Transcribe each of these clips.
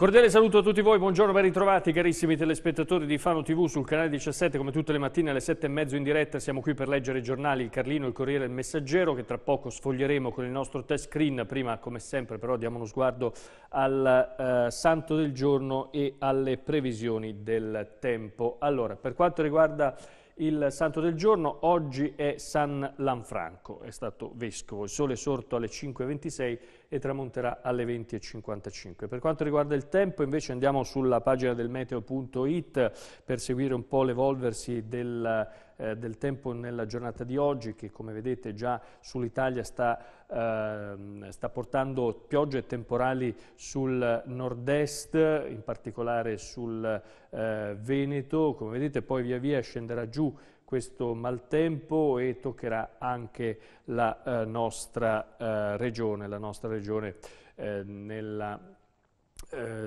Un cordiale saluto a tutti voi, buongiorno, ben ritrovati carissimi telespettatori di Fano TV sul canale 17, come tutte le mattine alle 7 e mezzo in diretta siamo qui per leggere i giornali, il Carlino, il Corriere e il Messaggero che tra poco sfoglieremo con il nostro test screen, prima come sempre però diamo uno sguardo al eh, santo del giorno e alle previsioni del tempo. Allora, per quanto riguarda il santo del giorno, oggi è San Lanfranco, è stato vescovo, il sole è sorto alle 5.26 e tramonterà alle 20.55. Per quanto riguarda il tempo invece andiamo sulla pagina del meteo.it per seguire un po' l'evolversi del eh, del tempo nella giornata di oggi che come vedete già sull'Italia sta, eh, sta, portando piogge temporali sul nord-est, in particolare sul eh, Veneto, come vedete poi via via scenderà giù questo maltempo e toccherà anche la eh, nostra eh, regione, la nostra regione eh, nella,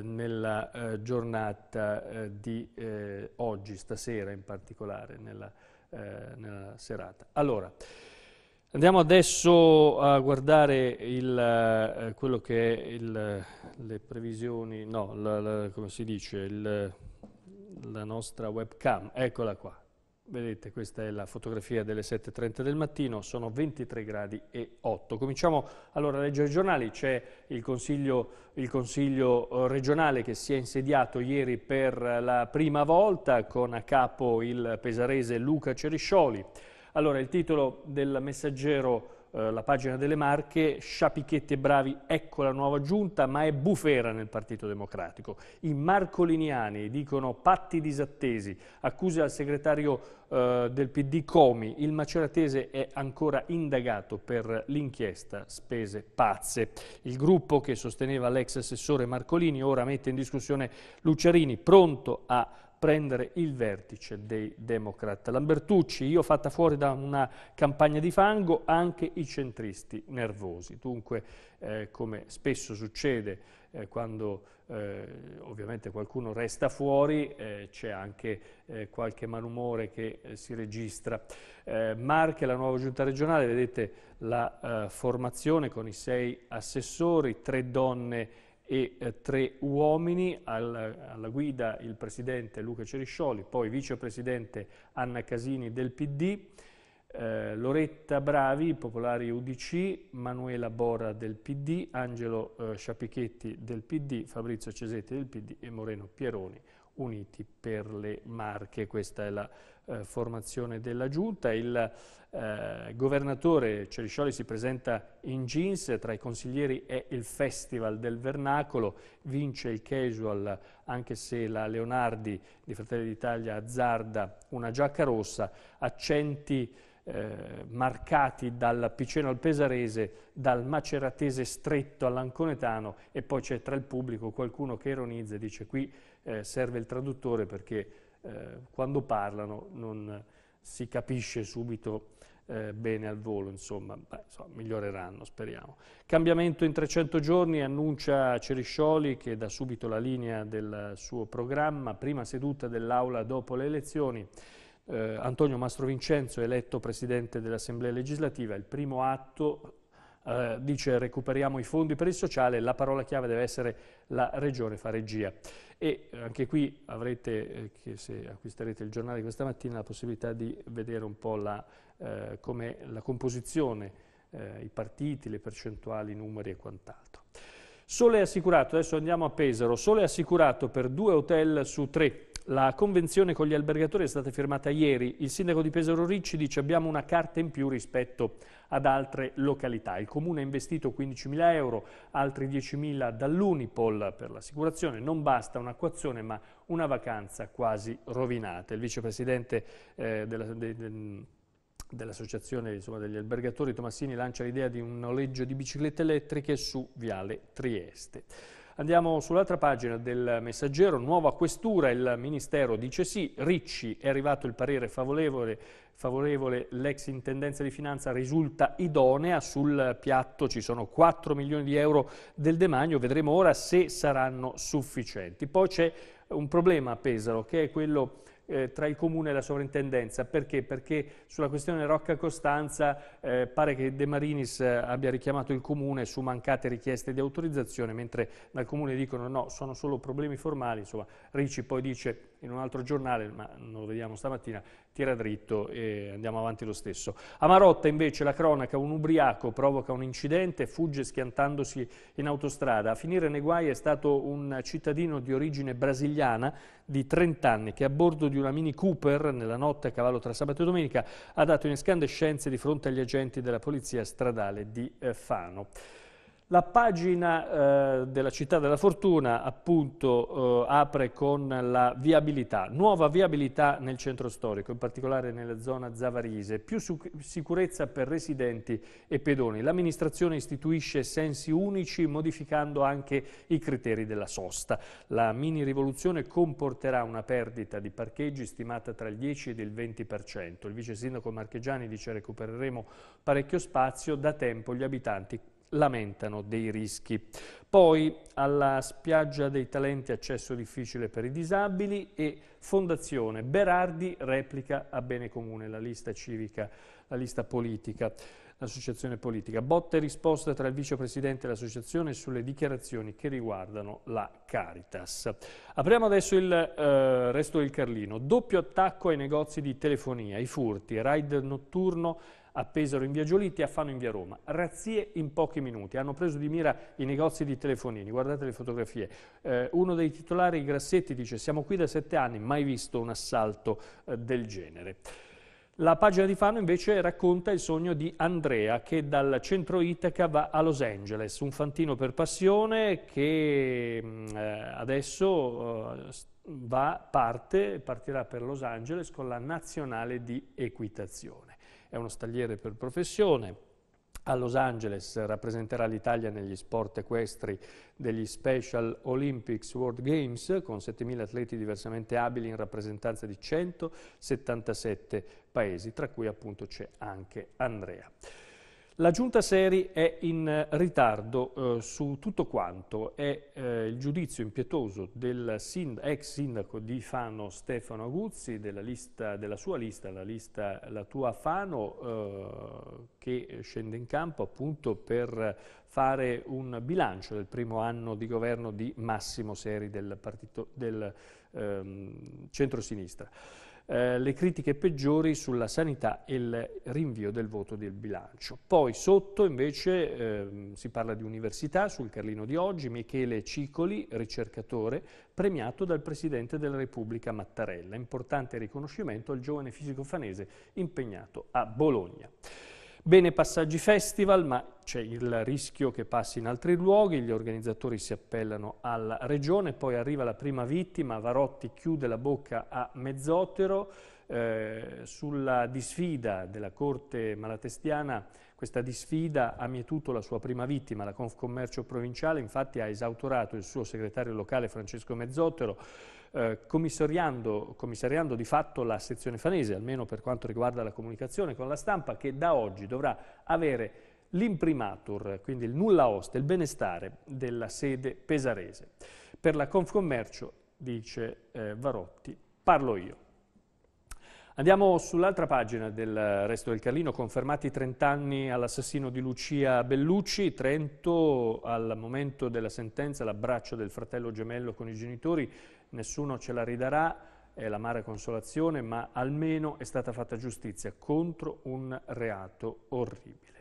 nella giornata di oggi, stasera in particolare, nella eh, nella serata. Allora, andiamo adesso a guardare il, eh, quello che è il, le previsioni, no, la, la, come si dice, il, la nostra webcam, eccola qua. Vedete, questa è la fotografia delle 7.30 del mattino, sono 23 gradi e 8. Cominciamo allora a leggere i giornali, c'è il consiglio, il consiglio, eh, regionale che si è insediato ieri per la prima volta con a capo il pesarese Luca Ceriscioli. Allora, il titolo del messaggero eh, la pagina delle Marche, Sciapichetti e Bravi, ecco la nuova giunta, ma è bufera nel Partito Democratico. I marcoliniani dicono patti disattesi, accuse al segretario eh, del PD Comi, il maceratese è ancora indagato per l'inchiesta spese pazze. Il gruppo che sosteneva l'ex assessore Marcolini ora mette in discussione Luciarini, pronto a prendere il vertice dei Democrat. Lambertucci, io fatta fuori da una campagna di fango, anche i centristi nervosi. Dunque, eh, come spesso succede eh, quando eh, ovviamente qualcuno resta fuori, eh, c'è anche eh, qualche malumore che eh, si registra. Marche, la nuova giunta regionale, vedete la formazione con i sei assessori, tre donne e eh, tre uomini, alla guida il presidente Luca Ceriscioli, poi vicepresidente Anna Casini del PD, eh, Loretta Bravi, Popolari UDC, Manuela Bora del PD, Angelo eh, Sciapichetti del PD, Fabrizio Cesetti del PD e Moreno Pieroni Uniti per le Marche. Questa è la eh, formazione della giunta. Il eh, governatore Ceriscioli si presenta in jeans, tra i consiglieri è il Festival del Vernacolo, vince il casual anche se la Leonardi di Fratelli d'Italia azzarda una giacca rossa, accenti eh, marcati dal Piceno al Pesarese, dal Maceratese stretto all'Anconetano e poi c'è tra il pubblico qualcuno che ironizza e dice qui eh, serve il traduttore perché eh, quando parlano non si capisce subito eh, bene al volo, insomma, beh, insomma, miglioreranno, speriamo. Cambiamento in 300 giorni, annuncia Ceriscioli che dà subito la linea del suo programma, prima seduta dell'Aula dopo le elezioni. Eh, Antonio Mastrovincenzo, eletto Presidente dell'Assemblea legislativa, il primo atto eh, dice recuperiamo i fondi per il sociale, la parola chiave deve essere la regione fa regia. E eh, anche qui avrete, eh, se acquisterete il giornale questa mattina, la possibilità di vedere un po' la, eh, come la composizione, eh, i partiti, le percentuali, i numeri e quant'altro. Sole assicurato, adesso andiamo a Pesaro, sole assicurato per due hotel su tre la convenzione con gli albergatori è stata firmata ieri. Il sindaco di Pesaro Ricci dice abbiamo una carta in più rispetto ad altre località. Il comune ha investito 15.000 euro, altri 10.000 dall'Unipol per l'assicurazione. Non basta un'acquazione ma una vacanza quasi rovinata. Il vicepresidente eh, della... De, de, dell'associazione degli albergatori Tomassini lancia l'idea di un noleggio di biciclette elettriche su Viale Trieste. Andiamo sull'altra pagina del messaggero, nuova questura, il Ministero dice sì, Ricci è arrivato il parere favorevole, favorevole l'ex Intendenza di Finanza risulta idonea, sul piatto ci sono 4 milioni di euro del demagno, vedremo ora se saranno sufficienti. Poi c'è un problema a Pesaro che è quello eh, tra il comune e la sovrintendenza. Perché? Perché sulla questione Rocca Costanza eh, pare che De Marinis eh, abbia richiamato il comune su mancate richieste di autorizzazione, mentre dal comune dicono no, sono solo problemi formali. Insomma, Ricci poi dice in un altro giornale, ma non lo vediamo stamattina, tira dritto e andiamo avanti lo stesso. A Marotta invece la cronaca, un ubriaco provoca un incidente, fugge schiantandosi in autostrada. A finire nei guai è stato un cittadino di origine brasiliana di 30 anni che a bordo di una Mini Cooper nella notte a cavallo tra sabato e domenica ha dato in escandescenze di fronte agli agenti della polizia stradale di eh, Fano. La pagina eh, della città della fortuna appunto eh, apre con la viabilità, nuova viabilità nel centro storico, in particolare nella zona Zavarise, più sicurezza per residenti e pedoni. L'amministrazione istituisce sensi unici modificando anche i criteri della sosta. La mini rivoluzione comporterà una perdita di parcheggi stimata tra il 10 e il 20%. Il vice sindaco Marchegiani dice recupereremo parecchio spazio, da tempo gli abitanti lamentano dei rischi. Poi alla spiaggia dei talenti accesso difficile per i disabili e Fondazione Berardi replica a bene comune la lista civica, la lista politica l'associazione politica. Botte e risposte tra il vicepresidente e l'associazione sulle dichiarazioni che riguardano la Caritas. Apriamo adesso il eh, resto del Carlino. Doppio attacco ai negozi di telefonia, i furti, raid notturno a Pesaro in via Giolitti e a Fano in via Roma. Razzie in pochi minuti. Hanno preso di mira i negozi di telefonini. Guardate le fotografie. Eh, uno dei titolari, Grassetti, dice siamo qui da sette anni, mai visto un assalto eh, del genere. La pagina di Fano invece racconta il sogno di Andrea che dal centro Itaca va a Los Angeles, un fantino per passione che mm, eh, adesso eh, va, parte, partirà per Los Angeles con la nazionale di equitazione. È uno stagliere per professione, a Los Angeles rappresenterà l'Italia negli sport equestri degli Special Olympics World Games con 7.000 atleti diversamente abili in rappresentanza di 177 paesi, tra cui appunto c'è anche Andrea. La giunta Seri è in eh, ritardo eh, su tutto quanto, è eh, il giudizio impietoso del ex sindaco di Fano Stefano Aguzzi, della, lista, della sua lista, la lista La Tua Fano, eh, che scende in campo appunto per fare un bilancio del primo anno di governo di Massimo Seri del, partito, del ehm, centrosinistra. Eh, le critiche peggiori sulla sanità e il rinvio del voto del bilancio. Poi sotto invece eh, si parla di università, sul Carlino di oggi, Michele Cicoli, ricercatore, premiato dal Presidente della Repubblica Mattarella. Importante riconoscimento al giovane fisico fanese impegnato a Bologna. Bene Passaggi Festival, ma c'è il rischio che passi in altri luoghi, gli organizzatori si appellano alla regione, poi arriva la prima vittima, Varotti chiude la bocca a Mezzotero, eh, sulla disfida della Corte Malatestiana questa disfida ha mietuto la sua prima vittima, la Confcommercio Provinciale, infatti ha esautorato il suo segretario locale Francesco Mezzotero, eh, commissariando, commissariando di fatto la sezione fanese, almeno per quanto riguarda la comunicazione con la stampa, che da oggi dovrà avere l'imprimatur, quindi il nulla oste, il benestare della sede pesarese. Per la Confcommercio, dice eh, Varotti, parlo io. Andiamo sull'altra pagina del Resto del Carlino, confermati 30 anni all'assassino di Lucia Bellucci, Trento al momento della sentenza, l'abbraccio del fratello gemello con i genitori, nessuno ce la ridarà, è l'amara consolazione, ma almeno è stata fatta giustizia contro un reato orribile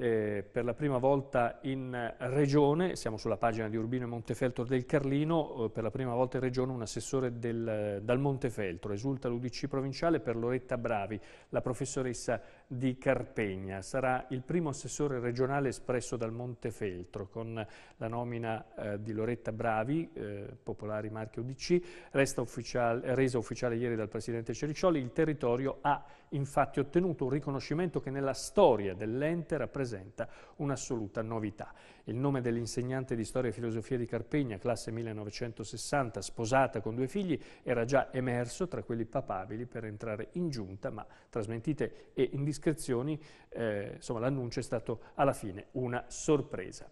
eh, per la prima volta in regione, siamo sulla pagina di Urbino e Montefeltro del Carlino, eh, per la prima volta in regione un assessore del, dal Montefeltro, esulta l'Udc provinciale per Loretta Bravi, la professoressa di Carpegna. Sarà il primo assessore regionale espresso dal Montefeltro con la nomina eh, di Loretta Bravi, eh, Popolari Marche Udc, resa ufficiale ieri dal presidente Cericcioli, il territorio ha infatti ottenuto un riconoscimento che nella storia dell'ente rappresenta un'assoluta novità. Il nome dell'insegnante di storia e filosofia di Carpegna, classe 1960, sposata con due figli, era già emerso tra quelli papabili per entrare in giunta, ma tra smentite e indiscrezioni eh, l'annuncio è stato alla fine una sorpresa.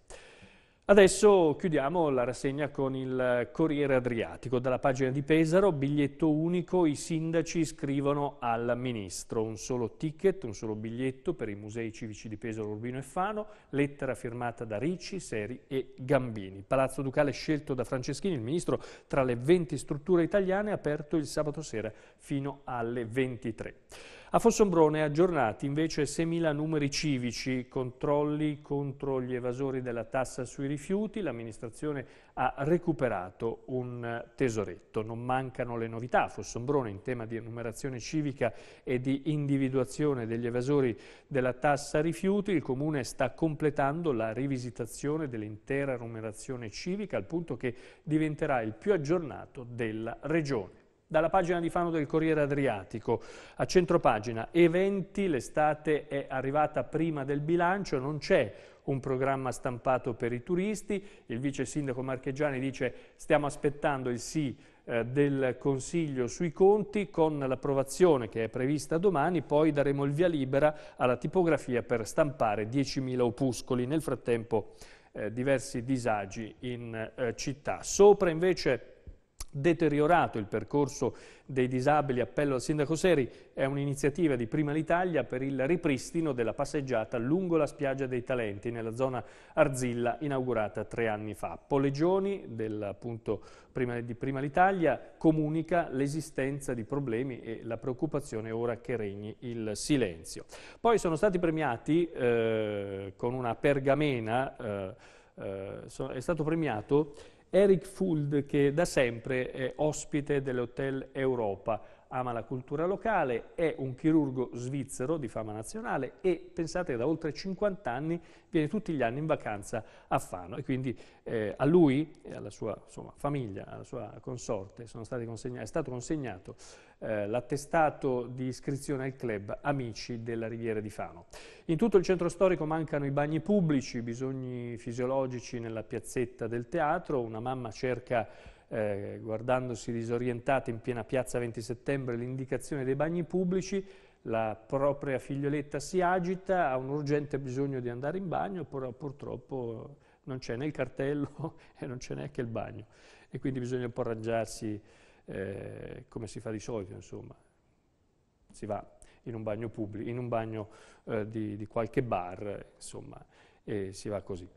Adesso chiudiamo la rassegna con il Corriere Adriatico. Dalla pagina di Pesaro, biglietto unico, i sindaci scrivono al ministro. Un solo ticket, un solo biglietto per i musei civici di Pesaro, Urbino e Fano, lettera firmata da Ricci, Seri e Gambini. Palazzo Ducale scelto da Franceschini, il ministro tra le 20 strutture italiane, aperto il sabato sera fino alle 23. A Fossombrone aggiornati invece 6.000 numeri civici, controlli contro gli evasori della tassa sui rifiuti, l'amministrazione ha recuperato un tesoretto. Non mancano le novità a Fossombrone in tema di enumerazione civica e di individuazione degli evasori della tassa rifiuti. Il Comune sta completando la rivisitazione dell'intera enumerazione civica al punto che diventerà il più aggiornato della Regione. Dalla pagina di Fano del Corriere Adriatico, a centropagina, eventi, l'estate è arrivata prima del bilancio, non c'è un programma stampato per i turisti, il vice sindaco Marcheggiani dice stiamo aspettando il sì eh, del Consiglio sui conti con l'approvazione che è prevista domani, poi daremo il via libera alla tipografia per stampare 10.000 opuscoli. Nel frattempo eh, diversi disagi in eh, città. Sopra invece deteriorato il percorso dei disabili, appello al sindaco Seri, è un'iniziativa di Prima l'Italia per il ripristino della passeggiata lungo la spiaggia dei Talenti nella zona Arzilla inaugurata tre anni fa. Polegioni del, appunto, prima, di Prima l'Italia comunica l'esistenza di problemi e la preoccupazione ora che regni il silenzio. Poi sono stati premiati eh, con una pergamena, eh, eh, è stato premiato Eric Fuld, che da sempre è ospite dell'Hotel Europa, ama la cultura locale, è un chirurgo svizzero di fama nazionale e pensate che da oltre 50 anni viene tutti gli anni in vacanza a Fano e quindi eh, a lui e alla sua insomma, famiglia, alla sua consorte è stato consegnato eh, l'attestato di iscrizione al club Amici della Riviera di Fano. In tutto il centro storico mancano i bagni pubblici, i bisogni fisiologici nella piazzetta del teatro, una mamma cerca eh, guardandosi disorientata in piena piazza 20 settembre l'indicazione dei bagni pubblici, la propria figlioletta si agita, ha un urgente bisogno di andare in bagno, però purtroppo non c'è né il cartello e non c'è neanche il bagno e quindi bisogna un po' arrangiarsi eh, come si fa di solito, insomma. Si va in un bagno pubblico, in un bagno eh, di, di, qualche bar, insomma, e si va così.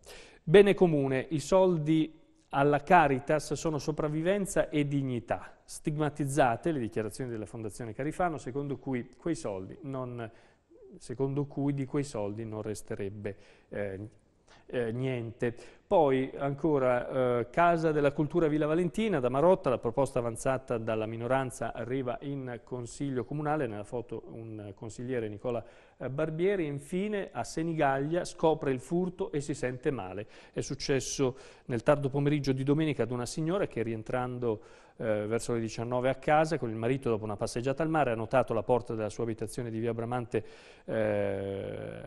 Bene comune, i soldi alla Caritas sono sopravvivenza e dignità. Stigmatizzate le dichiarazioni della Fondazione Carifano, secondo cui quei soldi non secondo cui di quei soldi non resterebbe eh, eh, niente. Poi ancora eh, Casa della Cultura Villa Valentina da Marotta, la proposta avanzata dalla minoranza arriva in Consiglio Comunale, nella foto un consigliere Nicola eh, Barbieri infine a Senigallia scopre il furto e si sente male. È successo nel tardo pomeriggio di domenica ad una signora che rientrando eh, verso le 19 a casa con il marito dopo una passeggiata al mare ha notato la porta della sua abitazione di via Bramante eh,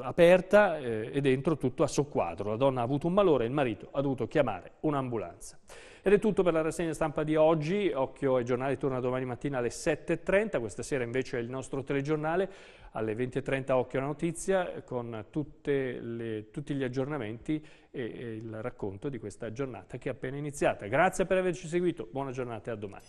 aperta eh, e dentro tutto a soqquadro. La donna ha avuto un malore e il marito ha dovuto chiamare un'ambulanza. Ed è tutto per la rassegna stampa di oggi. Occhio ai giornali torna domani mattina alle 7.30. Questa sera invece è il nostro telegiornale. Alle 20.30 Occhio alla notizia con le, tutti gli aggiornamenti e, e il racconto di questa giornata che è appena iniziata. Grazie per averci seguito. Buona giornata e a domani.